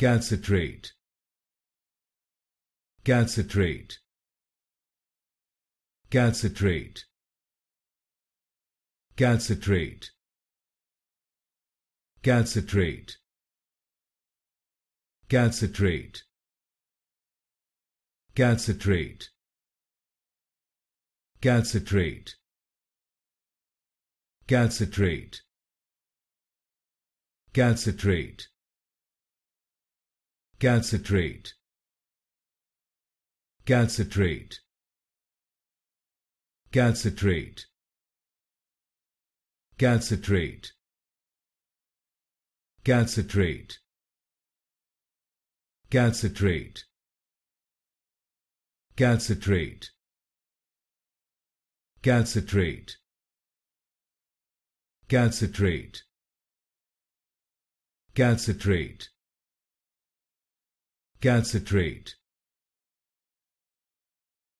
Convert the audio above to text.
calcitrate calcitrate calcitrate calcitrate calcitrate calcitrate calcitrate calcitrate calcitrate calcitrate calcitrate calcitrate calcitrate calcitrate calcitrate calcitrate calcitrate calcitrate calcitrate calcitrate calcitrate